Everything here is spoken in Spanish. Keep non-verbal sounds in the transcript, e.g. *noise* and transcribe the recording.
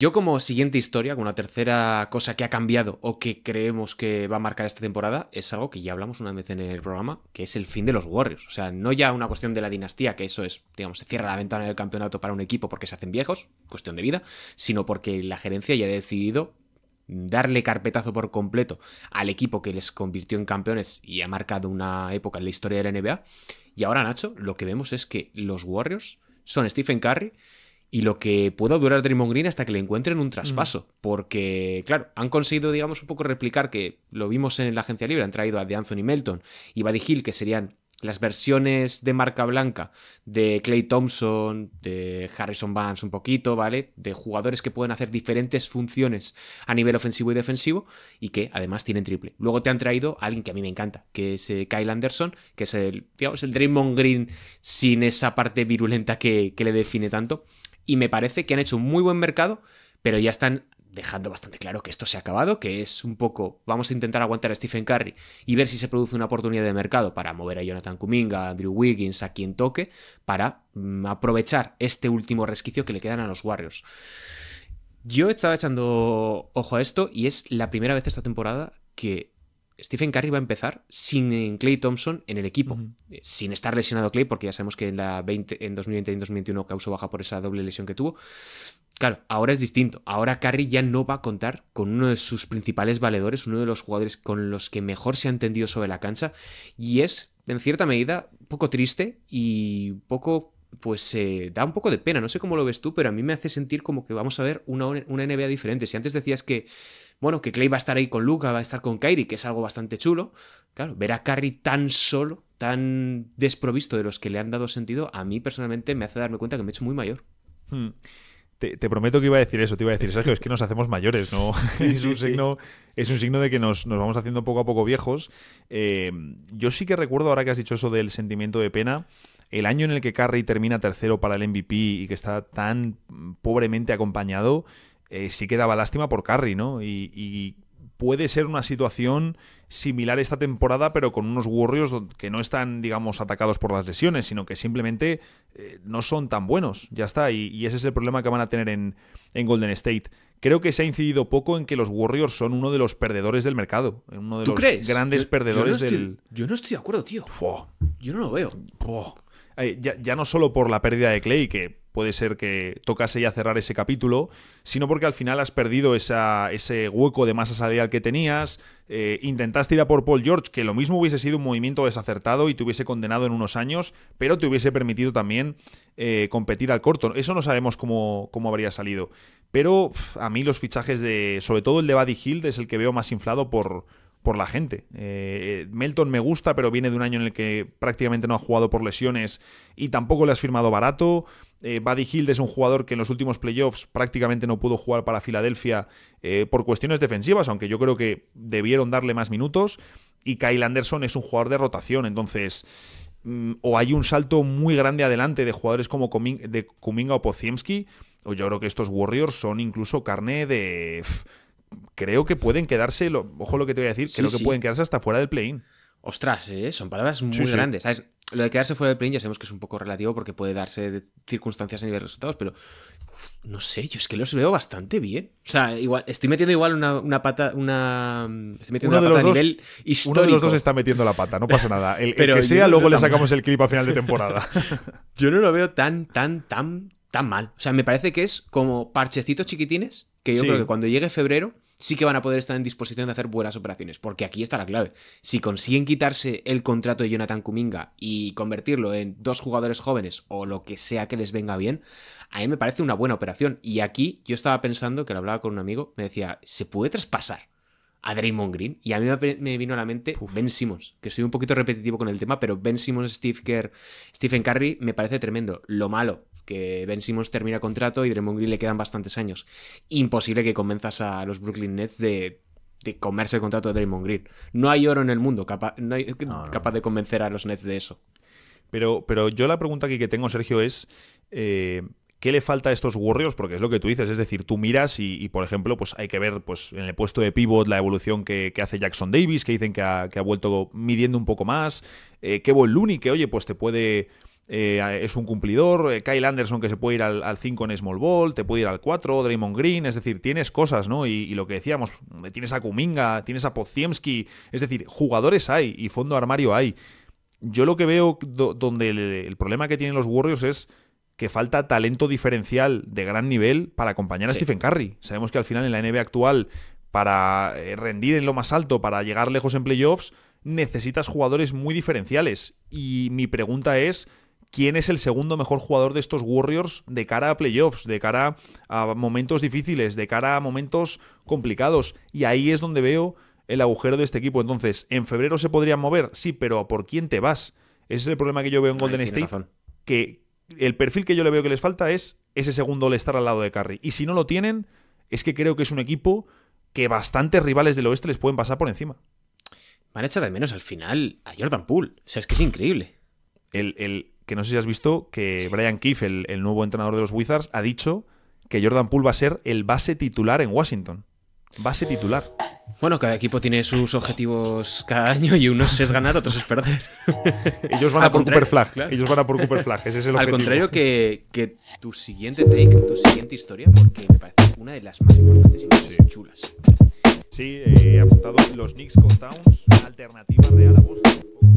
Yo como siguiente historia, como una tercera cosa que ha cambiado o que creemos que va a marcar esta temporada, es algo que ya hablamos una vez en el programa, que es el fin de los Warriors. O sea, no ya una cuestión de la dinastía, que eso es, digamos, se cierra la ventana del campeonato para un equipo porque se hacen viejos, cuestión de vida, sino porque la gerencia ya ha decidido darle carpetazo por completo al equipo que les convirtió en campeones y ha marcado una época en la historia de la NBA. Y ahora, Nacho, lo que vemos es que los Warriors son Stephen Curry, y lo que pueda durar Draymond Green hasta que le encuentren un traspaso. Porque, claro, han conseguido, digamos, un poco replicar que lo vimos en la agencia libre, han traído a Anthony Melton y Buddy Hill, que serían las versiones de marca blanca de Clay Thompson, de Harrison Barnes un poquito, ¿vale? De jugadores que pueden hacer diferentes funciones a nivel ofensivo y defensivo y que además tienen triple. Luego te han traído a alguien que a mí me encanta, que es eh, Kyle Anderson, que es el, digamos, el Draymond Green sin esa parte virulenta que, que le define tanto y me parece que han hecho un muy buen mercado, pero ya están dejando bastante claro que esto se ha acabado, que es un poco, vamos a intentar aguantar a Stephen Curry y ver si se produce una oportunidad de mercado para mover a Jonathan Kuminga, a Andrew Wiggins, a quien toque, para mm, aprovechar este último resquicio que le quedan a los Warriors. Yo estaba echando ojo a esto y es la primera vez esta temporada que Stephen Curry va a empezar sin Clay Thompson en el equipo, eh, sin estar lesionado Clay, porque ya sabemos que en, la 20, en 2020 y en 2021 causó baja por esa doble lesión que tuvo. Claro, ahora es distinto. Ahora Curry ya no va a contar con uno de sus principales valedores, uno de los jugadores con los que mejor se ha entendido sobre la cancha, y es, en cierta medida, poco triste y poco pues se eh, da un poco de pena. No sé cómo lo ves tú, pero a mí me hace sentir como que vamos a ver una, una NBA diferente. Si antes decías que bueno, que Clay va a estar ahí con Luca, va a estar con Kairi, que es algo bastante chulo. Claro, ver a Carrie tan solo, tan desprovisto de los que le han dado sentido, a mí personalmente me hace darme cuenta que me he hecho muy mayor. Hmm. Te, prometo que iba a decir eso, te iba a decir, Sergio, es que nos hacemos mayores, ¿no? *laughs* *laughs* es, un signo, es un signo de que nos, nos, vamos haciendo poco a poco viejos. Eh, yo sí que recuerdo, ahora que has dicho eso del sentimiento de pena, el año en el que Carrie termina tercero para el MVP y que está tan pobremente acompañado, eh, sí que daba lástima por Carry, ¿no? Y, puede ser una situación similar esta temporada, pero con unos Warriors que no están, digamos, atacados por las lesiones, sino que simplemente eh, no son tan buenos, ya está, y, ese es el problema que van a tener en, Golden State. Creo que se ha incidido poco en que los Warriors son uno de los perdedores del mercado. Uno de los grandes perdedores yo no estoy, del. Yo no estoy de acuerdo, tío. Yo no lo veo. Eh, ya, ya, no solo por la pérdida de Clay, que puede ser que tocase ya cerrar ese capítulo, sino porque al final has perdido esa, ese hueco de masa salarial que tenías, eh, intentaste ir a por Paul George, que lo mismo hubiese sido un movimiento desacertado y te hubiese condenado en unos años, pero te hubiese permitido también eh, competir al corto. Eso no sabemos cómo, cómo habría salido. Pero a mí los fichajes de, sobre todo el de Buddy Hilt, es el que veo más inflado por, por la gente. Eh, Melton me gusta, pero viene de un año en el que prácticamente no ha jugado por lesiones y tampoco le has firmado barato. Eh, Buddy Hilde es un jugador que en los últimos playoffs prácticamente no pudo jugar para Filadelfia eh, por cuestiones defensivas, aunque yo creo que debieron darle más minutos. Y Kyle Anderson es un jugador de rotación, entonces mm, o hay un salto muy grande adelante de jugadores como de Kuminga o Poziemski, o yo creo que estos Warriors son incluso carne de... Creo que pueden quedarse, ojo lo que te voy a decir, creo que pueden quedarse hasta fuera del play-in. Ostras, eh, son palabras muy grandes. ¿sabes? lo de quedarse fuera del play ya sabemos que es un poco relativo porque puede darse circunstancias a nivel de resultados, pero no sé, yo es que los veo bastante bien. O sea, igual, estoy metiendo igual una, una pata, una. Estoy metiendo una pata a nivel histórico. Uno de los dos está metiendo la pata, no pasa nada. El, pero que sea, luego le sacamos el clip a final de temporada. *laughs* yo no lo veo tan, tan, tan, tan mal. O sea, me parece que es como parchecitos chiquitines que yo creo que cuando llegue febrero sí que van a poder estar en disposición de hacer buenas operaciones, porque aquí está la clave. Si consiguen quitarse el contrato de Jonathan Kuminga y convertirlo en dos jugadores jóvenes o lo que sea que les venga bien, a mí me parece una buena operación. Y aquí yo estaba pensando, que lo hablaba con un amigo, me decía, ¿se puede traspasar? a Draymond Green. Y a mí me vino a la mente Ben Simmons, que soy un poquito repetitivo con el tema, pero Ben Simmons, Stephen Curry me parece tremendo. Lo malo que Ben Simmons termina contrato y Draymond Green le quedan bastantes años. Imposible que convenzas a los Brooklyn Nets de, comerse el contrato de Draymond Green. No hay oro en el mundo capaz, capaz de convencer a los Nets de eso. Pero, pero yo la pregunta que, que tengo, Sergio, es... Eh, ¿Qué le falta a estos Warriors? Porque es lo que tú dices, es decir, tú miras y, por ejemplo, pues hay que ver pues, en el puesto de pivot la evolución que, hace Jackson Davis, que dicen que ha, vuelto midiendo un poco más, eh, Kevin Looney, que oye, pues te puede eh, es un cumplidor. Eh, Kyle Anderson que se puede ir al 5 en small ball, te puede ir al 4, Draymond Green, es decir, tienes cosas, ¿no? Y, lo que decíamos, tienes a Kuminga, tienes a Podziemski, es decir, jugadores hay y fondo armario hay. Yo lo que veo donde el, problema que tienen los Warriors es que falta talento diferencial de gran nivel para acompañar a Stephen Curry. Sabemos que al final en la NBA actual, para eh, rendir en lo más alto, para llegar lejos en playoffs, necesitas jugadores muy diferenciales. Y mi pregunta es, quién es el segundo mejor jugador de estos Warriors de cara a playoffs, de cara a momentos difíciles, de cara a momentos complicados. Y ahí es donde veo el agujero de este equipo. Entonces, en febrero se podrían mover, sí, pero ¿por quién te vas? Ese es el problema que yo veo en Golden State. Que el perfil que yo le veo que les falta es ese segundo lestar estar al lado de Curry. Y si no lo tienen, es que creo que es un equipo que bastantes rivales del oeste les pueden pasar por encima. Van a echar de menos al final a Jordan Poole. O sea, es que es increíble. el, que no sé si has visto que Brian Keefe, el, nuevo entrenador de los Wizards, ha dicho que Jordan Poole va a ser el base titular en Washington. Base titular. Bueno, cada equipo tiene sus objetivos cada año y unos es ganar, otros es perder. *laughs* Ellos van a, por Cooper Flag. Ellos van a por Cooper Flag. es el Al contrario que, tu siguiente take, tu siguiente historia, porque me parece una de las más importantes y más chulas. Sí, he eh, apuntado los Knicks con Towns, alternativa real a Boston.